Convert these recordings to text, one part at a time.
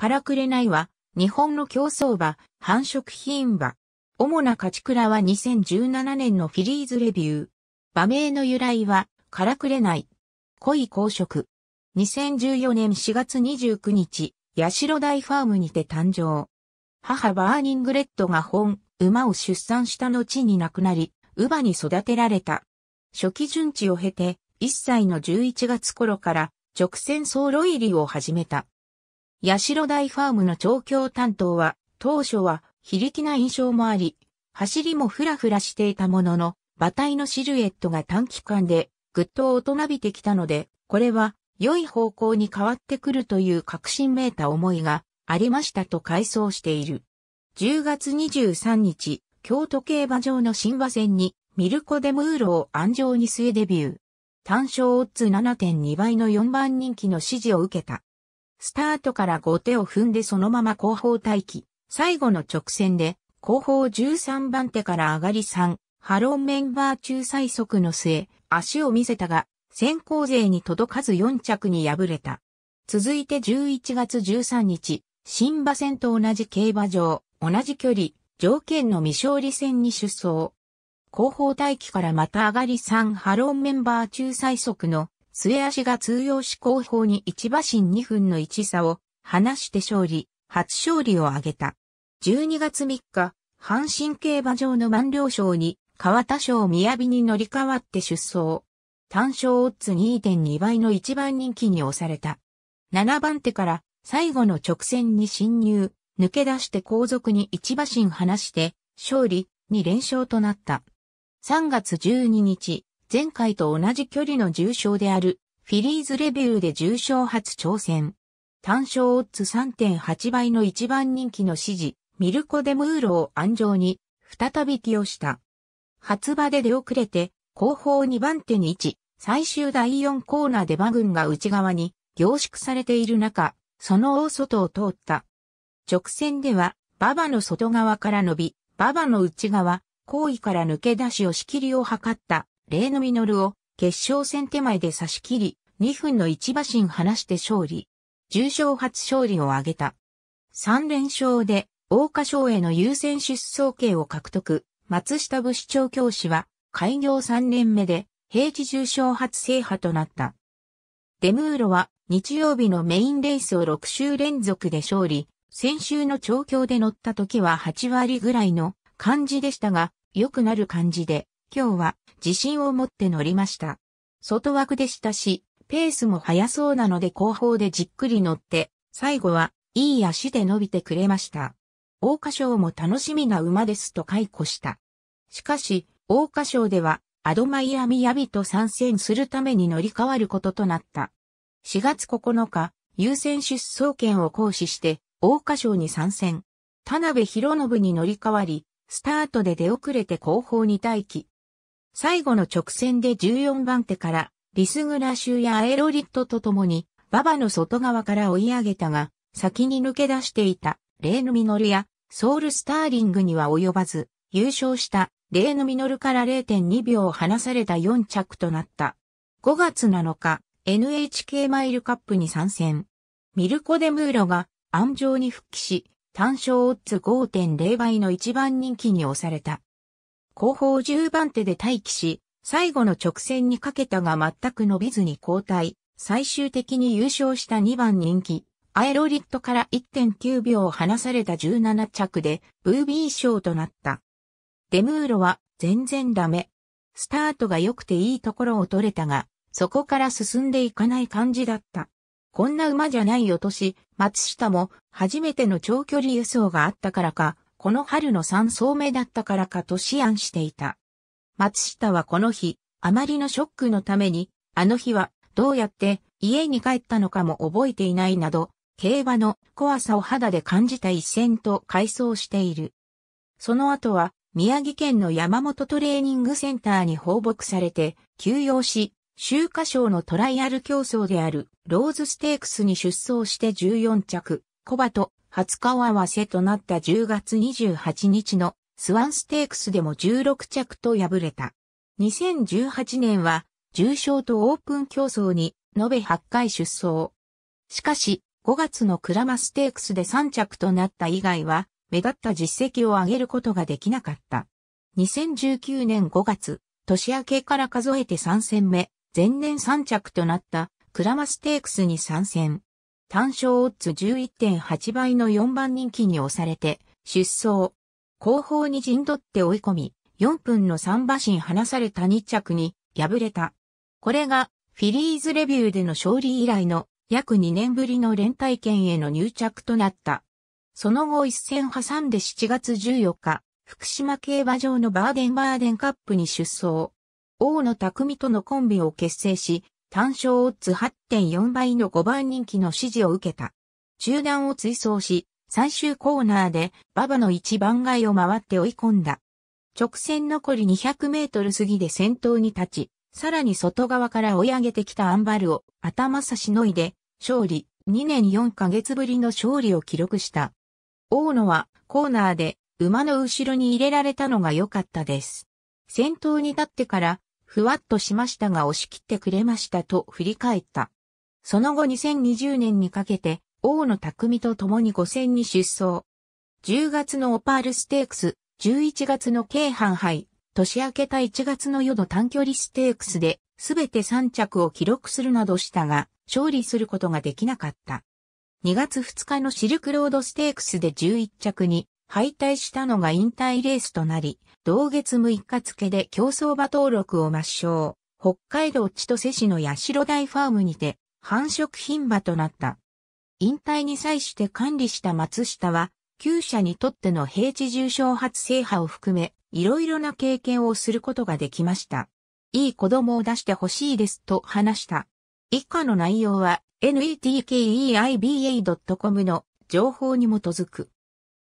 カラクレナイは、日本の競争馬、繁殖品馬。主な勝ち倉は2017年のフィリーズレビュー。馬名の由来は、カラクレナイ。濃い公職。2014年4月29日、八代大ファームにて誕生。母バーニングレッドが本、馬を出産した後に亡くなり、馬に育てられた。初期順地を経て、1歳の11月頃から直線走路入りを始めた。代大ファームの調教担当は、当初は、非力な印象もあり、走りもふらふらしていたものの、馬体のシルエットが短期間で、ぐっと大人びてきたので、これは、良い方向に変わってくるという確信めいた思いがありましたと回想している。10月23日、京都競馬場の新馬戦に、ミルコ・デムーロを安城に据えデビュー。単勝オッズ7.2倍の4番人気の支持を受けた。スタートから5手を踏んでそのまま後方待機。最後の直線で、後方13番手から上がり3、ハローメンバー中最速の末、足を見せたが、先行勢に届かず4着に敗れた。続いて11月13日、新馬戦と同じ競馬場、同じ距離、条件の未勝利戦に出走。後方待機からまた上がり3ハローメンバー中最速の末足が通用し後方に1馬身2分の1差を離して勝利、初勝利を挙げた。12月3日、阪神競馬場の万両賞に川田賞宮城に乗り換わって出走。単勝オッズ2.2倍の一番人気に押された。7番手から最後の直線に侵入、抜け出して後続に一馬身離して、勝利、に連勝となった。3月12日、前回と同じ距離の重賞である、フィリーズレビューで重賞初挑戦。単勝オッズ3.8倍の一番人気の指示、ミルコ・デ・ムーロを安城に、再び起用した。初場で出遅れて、後方2番手に位置、最終第4コーナーで馬群が内側に凝縮されている中、その大外を通った。直線では、馬場の外側から伸び、馬場の内側、後位から抜け出し押し切りを図った例のミノルを決勝戦手前で差し切り、2分の1馬身離して勝利。重賞初勝利を挙げた。3連勝で、大花賞への優先出走権を獲得。松下部市長教師は、開業3年目で、平地重賞初制覇となった。デムーロは、日曜日のメインレースを6週連続で勝利。先週の調教で乗った時は8割ぐらいの感じでしたが、良くなる感じで、今日は自信を持って乗りました。外枠でしたし、ペースも速そうなので後方でじっくり乗って、最後はいい足で伸びてくれました。大花賞も楽しみな馬ですと解雇した。しかし、大花賞では、アドマイアミヤビと参戦するために乗り換わることとなった。4月9日、優先出走権を行使して、大花賞に参戦。田辺博信に乗り換わり、スタートで出遅れて後方に待機。最後の直線で14番手から、リスグラ州やアエロリットと共に、馬場の外側から追い上げたが、先に抜け出していた、レーヌミノルや、ソウルスターリングには及ばず、優勝した、レーヌミノルから0.2秒離された4着となった。5月7日、NHK マイルカップに参戦。ミルコ・デ・ムーロが、安城に復帰し、単勝オッズ5.0倍の一番人気に押された。後方10番手で待機し、最後の直線にかけたが全く伸びずに交代、最終的に優勝した2番人気、アエロリットから1.9秒離された17着で、ブービー賞となった。デムーロは全然ダメ。スタートが良くていいところを取れたが、そこから進んでいかない感じだった。こんな馬じゃないよとし、松下も初めての長距離輸送があったからか、この春の3層目だったからかと思案していた。松下はこの日、あまりのショックのために、あの日はどうやって家に帰ったのかも覚えていないなど、競馬の怖さを肌で感じた一戦と回想している。その後は宮城県の山本トレーニングセンターに放牧されて休養し、秋華賞のトライアル競争であるローズステークスに出走して14着、コバと初顔合わせとなった10月28日のスワンステークスでも16着と敗れた。2018年は重賞とオープン競争に延べ8回出走。しかし、5月のクラマステークスで3着となった以外は、目立った実績を上げることができなかった。2019年5月、年明けから数えて3戦目、前年3着となったクラマステークスに参戦。単勝オッズ11.8倍の4番人気に押されて、出走。後方に陣取って追い込み、4分の3馬身離された2着に敗れた。これがフィリーズレビューでの勝利以来の約2年ぶりの連帯権への入着となった。その後一戦挟んで7月14日、福島競馬場のバーデンバーデンカップに出走。王の匠とのコンビを結成し、単勝オッズ8.4倍の5番人気の支持を受けた。中断を追走し、最終コーナーで馬場の一番街を回って追い込んだ。直線残り200メートル過ぎで先頭に立ち、さらに外側から追い上げてきたアンバルを頭差しのいで勝利、2年4ヶ月ぶりの勝利を記録した。大野はコーナーで馬の後ろに入れられたのが良かったです。先頭に立ってからふわっとしましたが押し切ってくれましたと振り返った。その後2020年にかけて、大野匠と共に5戦に出走。10月のオパールステークス、11月の京阪杯、年明けた1月の夜の短距離ステークスで、すべて3着を記録するなどしたが、勝利することができなかった。2月2日のシルクロードステークスで11着に敗退したのが引退レースとなり、同月6日付で競争馬登録を抹消。北海道千歳市の八代台ファームにて繁殖品馬となった。引退に際して管理した松下は、旧社にとっての平地重症発制覇を含め、いろいろな経験をすることができました。いい子供を出してほしいですと話した。以下の内容は netkeiba.com の情報に基づく。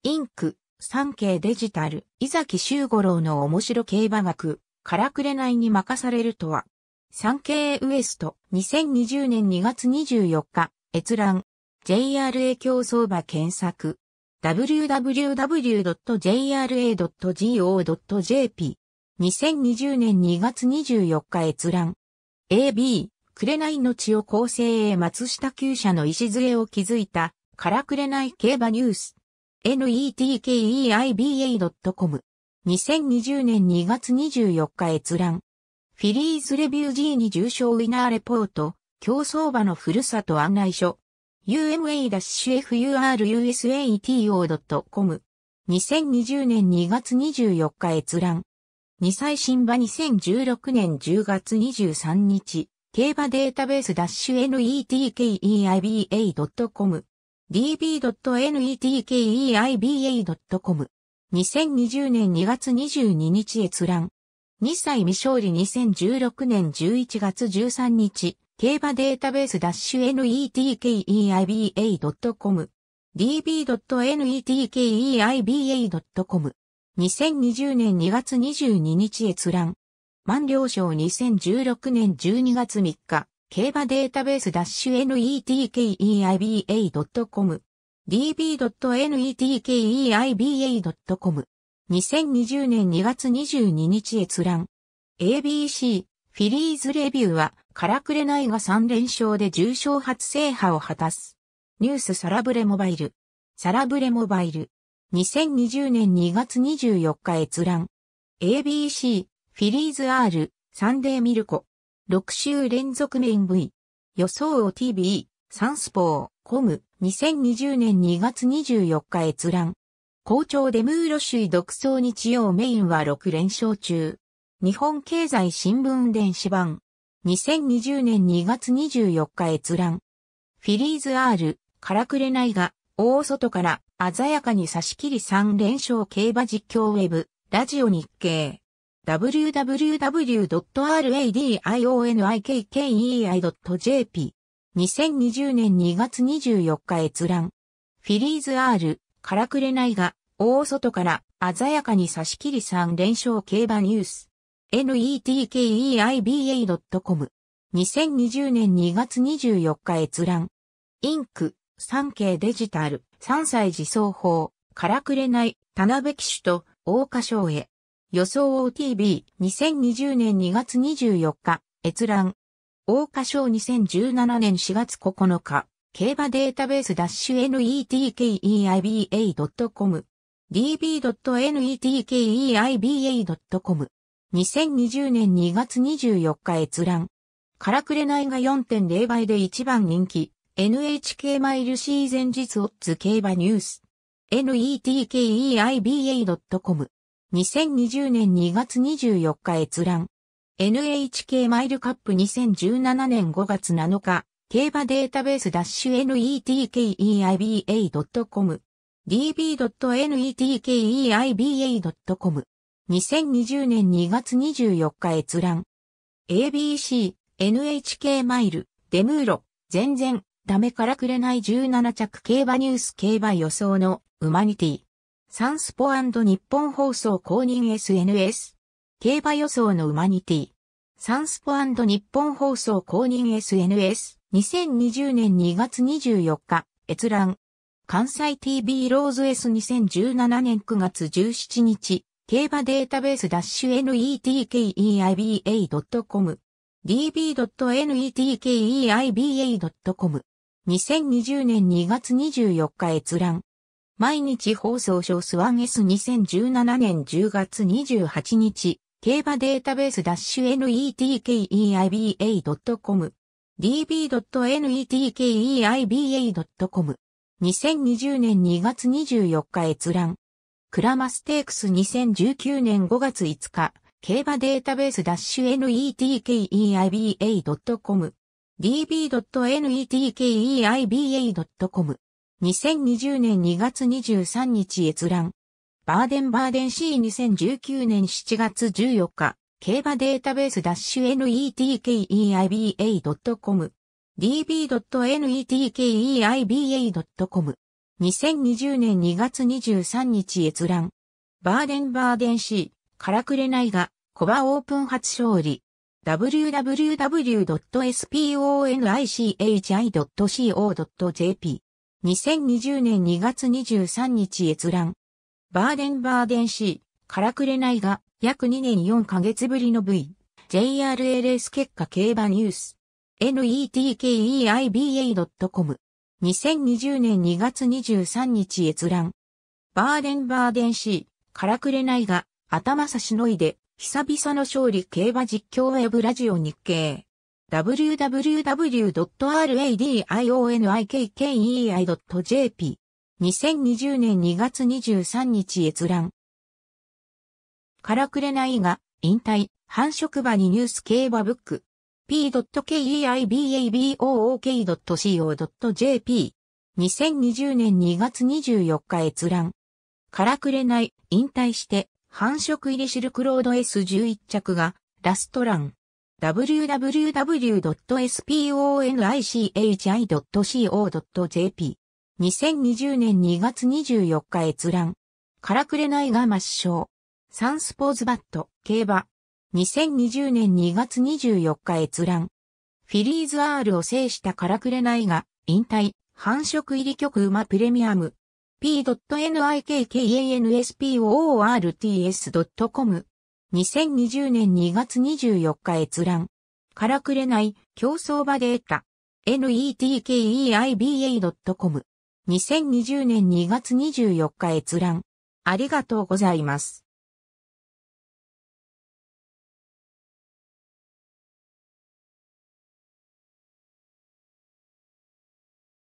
インク。産経デジタル、伊崎修五郎の面白競馬学、からくれないに任されるとは、産経ウエスト、2020年2月24日、閲覧、JRA 競争馬検索、www.jra.go.jp、2020年2月24日閲覧、AB、いの血を構成へ松下厩舎の礎を築いた、からくれない競馬ニュース。netkeiba.com。2020年2月24日閲覧。フィリーズレビュー G に重賞ウィナーレポート、競争場のふるさと案内書。uma-furusato.com。2020年2月24日閲覧。2歳新馬2016年10月23日、競馬データベース -netkeiba.com。db.netkeiba.com。2020年2月22日閲覧。2歳未勝利2016年11月13日、競馬データベース -netkeiba.com。db.netkeiba.com。2020年2月22日閲覧。万両賞2016年12月3日。競馬データベース -netkeiba.com db.netkeiba.com 2020年2月22日閲覧 ABC フィリーズレビューはカラクレナイが3連勝で重賞初制覇を果たすニュースサラブレモバイルサラブレモバイル2020年2月24日閲覧 ABC フィリーズ R サンデーミルコ6週連続ン V。予想を TV、サンスポー、コム、2020年2月24日閲覧。好調デムーロ州独走日曜メインは6連勝中。日本経済新聞電子版。2020年2月24日閲覧。フィリーズ R、からくれないが、大外から鮮やかに差し切り3連勝競馬実況ウェブ、ラジオ日経。w w w r a d i o n i k k e i j p 2020年2月24日閲覧。フィリーズ R、カラクレナイが、大外から鮮やかに差し切り3連勝競馬ニュース。netkeiba.com。2020年2月24日閲覧。インク、三景デジタル、三歳児双方、カラクレナイ、田辺騎手と、大花賞へ。予想 OTB2020 年2月24日、閲覧。大花賞2017年4月9日、競馬データベースダッシュ netkeiba.com db.netkeiba.com 2020年2月24日閲覧。からくれないが4.0倍で一番人気。NHK マイルシー前日オッズ競馬ニュース。netkeiba.com 2020年2月24日閲覧。NHK マイルカップ2017年5月7日、競馬データベース -netkeiba.com db.netkeiba.com 2020年2月24日閲覧 ABC NHK マイルデムーロ全然ダメからくれない17着競馬ニュース競馬予想のウマニティサンスポ日本放送公認 SNS。競馬予想のウマニティ。サンスポ日本放送公認 SNS。2020年2月24日、閲覧。関西 TV ローズ S2017 年9月17日、競馬データベース -netkeiba.com db.netkeiba.com 2020年2月24日閲覧毎日放送ショース 1S2017 年10月28日、競馬データベース -netkeiba.com db.netkeiba.com 2020年2月24日閲覧クラマステークス2019年5月5日競馬データベース -netkeiba.com db.netkeiba.com 2020年2月23日閲覧。バーデンバーデン C2019 年7月14日、競馬データベース -netkeiba.com db.netkeiba.com 2020年2月23日閲覧。バーデンバーデン C、からくれないが、コバオープン初勝利。www.sponichi.co.jp 2020年2月23日閲覧。バーデンバーデン C、からくれないが、約2年4ヶ月ぶりの V、JRLS 結果競馬ニュース。netkeiba.com。2020年2月23日閲覧。バーデンバーデン C、からくれないが、頭差しのいで、久々の勝利競馬実況ウェブラジオ日経。www.radionikei.jp k。2020年2月23日閲覧。からくれないが、引退、繁殖場にニュース競馬ブック。p.keibabook.co.jp。2020年2月24日閲覧。からくれない、引退して、繁殖入りシルクロード S11 着が、ラストラン。www.sponichi.co.jp。2020年2月24日閲覧。からくれないが抹消。サンスポーズバット、競馬。2020年2月24日閲覧。フィリーズ R を制したからくれないが、引退、繁殖入り局馬プレミアム。p.nikkans.com 2020年2月24日閲覧。からくれない競争場データ。netkeiba.com。2020年2月24日閲覧。ありがとうございます。